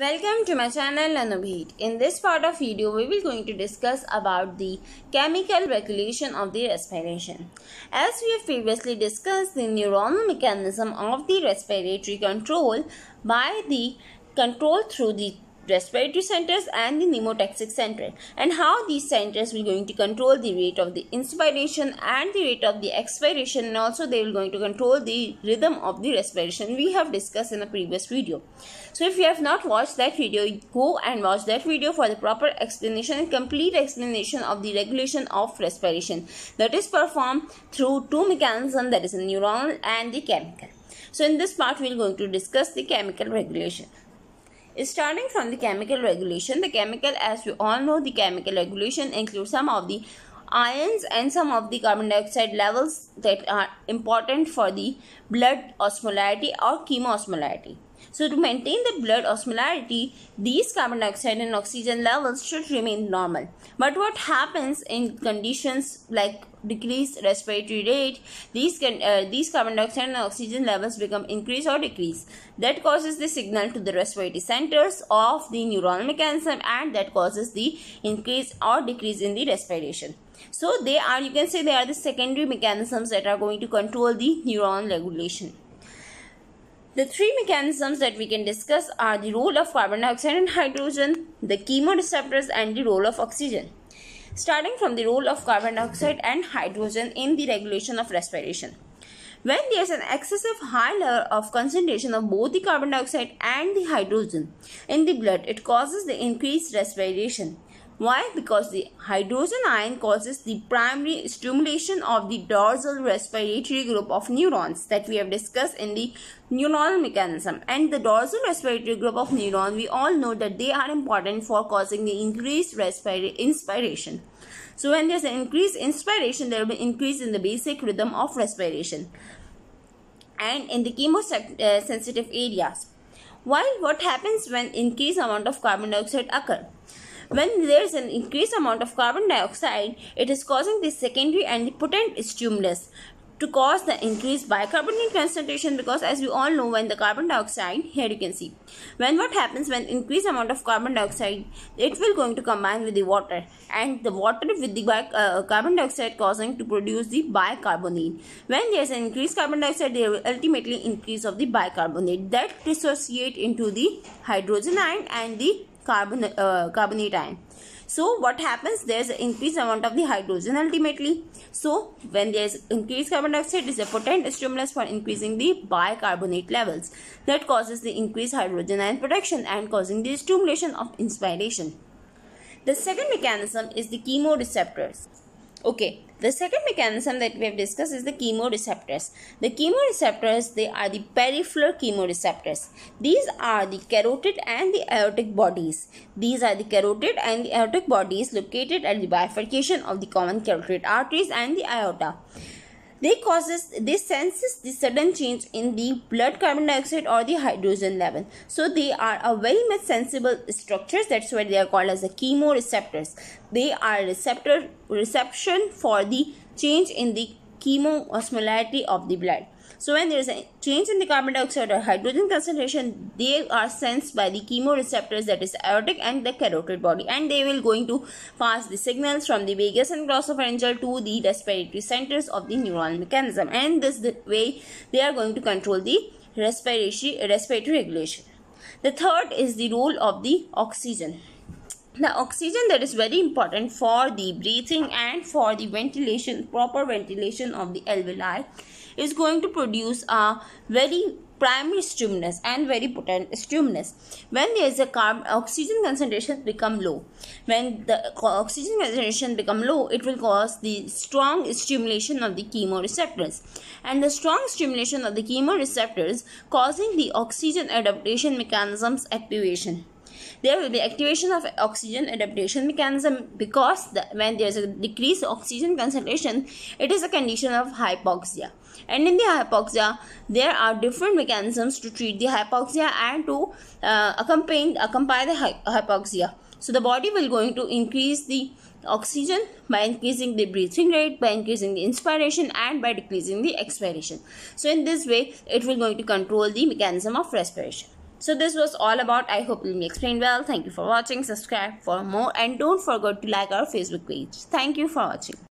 Welcome to my channel Nanobheat. In this part of video, we will going to discuss about the chemical regulation of the respiration. As we have previously discussed the neuronal mechanism of the respiratory control by the control through the respiratory centers and the pneumotaxic center, and how these centers will going to control the rate of the inspiration and the rate of the expiration and also they will going to control the rhythm of the respiration we have discussed in a previous video so if you have not watched that video go and watch that video for the proper explanation and complete explanation of the regulation of respiration that is performed through two mechanisms that is neuronal and the chemical so in this part we are going to discuss the chemical regulation Starting from the chemical regulation, the chemical, as we all know, the chemical regulation includes some of the ions and some of the carbon dioxide levels that are important for the blood osmolarity or chemoosmolarity. So to maintain the blood osmolarity, these carbon dioxide and oxygen levels should remain normal. But what happens in conditions like decreased respiratory rate, these, can, uh, these carbon dioxide and oxygen levels become increase or decrease. That causes the signal to the respiratory centers of the neural mechanism and that causes the increase or decrease in the respiration. So they are, you can say they are the secondary mechanisms that are going to control the neuron regulation. The three mechanisms that we can discuss are the role of carbon dioxide and hydrogen, the chemoreceptors, and the role of oxygen. Starting from the role of carbon dioxide and hydrogen in the regulation of respiration. When there is an excessive high level of concentration of both the carbon dioxide and the hydrogen in the blood, it causes the increased respiration. Why? Because the hydrogen ion causes the primary stimulation of the dorsal respiratory group of neurons that we have discussed in the neuronal mechanism. And the dorsal respiratory group of neurons, we all know that they are important for causing the increased respiratory inspiration. So when there's an increased inspiration, there will be increase in the basic rhythm of respiration. And in the chemosensitive uh, areas. While what happens when increased amount of carbon dioxide occur? When there is an increased amount of carbon dioxide, it is causing the secondary and the potent stimulus to cause the increased bicarbonate concentration because as we all know when the carbon dioxide here you can see when what happens when increased amount of carbon dioxide it will going to combine with the water and the water with the uh, carbon dioxide causing to produce the bicarbonate when there is an increased carbon dioxide there will ultimately increase of the bicarbonate that dissociate into the hydrogen ion and the carbon uh, carbonate ion so what happens there's increased amount of the hydrogen ultimately so when there's increased carbon dioxide it's a potent stimulus for increasing the bicarbonate levels that causes the increased hydrogen ion production and causing the stimulation of inspiration the second mechanism is the chemoreceptors Okay, the second mechanism that we have discussed is the chemoreceptors. The chemoreceptors, they are the peripheral chemoreceptors. These are the carotid and the aortic bodies. These are the carotid and the aortic bodies located at the bifurcation of the common carotid arteries and the aorta. They causes they senses the sudden change in the blood carbon dioxide or the hydrogen level. So they are a very much sensible structures. That's why they are called as the chemoreceptors. They are receptor reception for the change in the chemoosmolarity of the blood. So when there is a change in the carbon dioxide or hydrogen concentration, they are sensed by the chemoreceptors that is aortic and the carotid body and they will going to pass the signals from the vagus and glossopharyngeal to the respiratory centers of the neural mechanism and this the way they are going to control the respiratory, respiratory regulation. The third is the role of the oxygen the oxygen that is very important for the breathing and for the ventilation proper ventilation of the alveoli is going to produce a very primary stimulus and very potent stimulus when there is a carbon oxygen concentration become low when the oxygen concentration become low it will cause the strong stimulation of the chemoreceptors and the strong stimulation of the chemoreceptors causing the oxygen adaptation mechanisms activation there will be activation of oxygen adaptation mechanism because the, when there is a decreased oxygen concentration it is a condition of hypoxia and in the hypoxia there are different mechanisms to treat the hypoxia and to uh, accompany accompany the hypoxia so the body will going to increase the oxygen by increasing the breathing rate by increasing the inspiration and by decreasing the expiration so in this way it will going to control the mechanism of respiration so this was all about. I hope you explained well. Thank you for watching. Subscribe for more and don't forget to like our Facebook page. Thank you for watching.